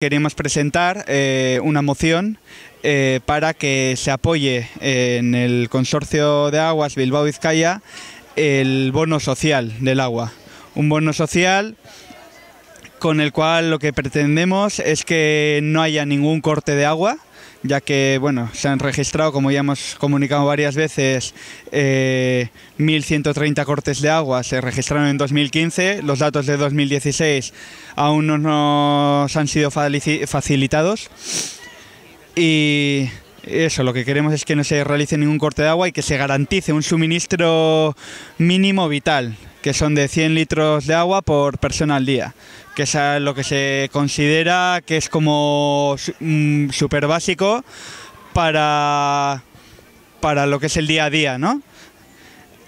Queremos presentar eh, una moción eh, para que se apoye eh, en el Consorcio de Aguas Bilbao-Vizcaya el bono social del agua. Un bono social con el cual lo que pretendemos es que no haya ningún corte de agua, ya que bueno, se han registrado, como ya hemos comunicado varias veces, eh, 1.130 cortes de agua se registraron en 2015, los datos de 2016 aún no nos han sido facilitados y eso, lo que queremos es que no se realice ningún corte de agua y que se garantice un suministro mínimo vital, que son de 100 litros de agua por persona al día que es lo que se considera que es como mm, súper básico para, para lo que es el día a día,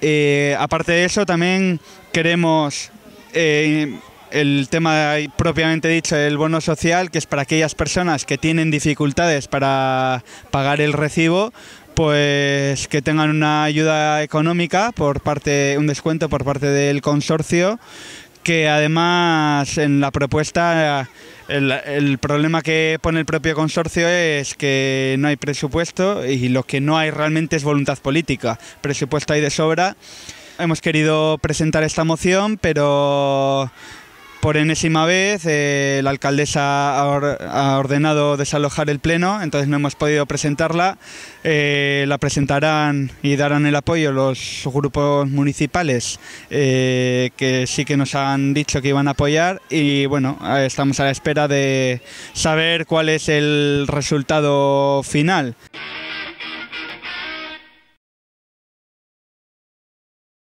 eh, aparte de eso, también queremos eh, el tema propiamente dicho, el bono social, que es para aquellas personas que tienen dificultades para pagar el recibo, pues que tengan una ayuda económica por parte, un descuento por parte del consorcio que además en la propuesta el, problema que pone el propio consorcio es que no hay presupuesto y lo que no hay realmente es voluntad política. Presupuesto hay de sobra. Hemos querido presentar esta moción, pero por enésima vez, eh, la alcaldesa ha, ordenado desalojar el pleno, entonces no hemos podido presentarla. Eh, la presentarán y darán el apoyo los grupos municipales eh, que sí que nos han dicho que iban a apoyar y bueno, estamos a la espera de saber cuál es el resultado final.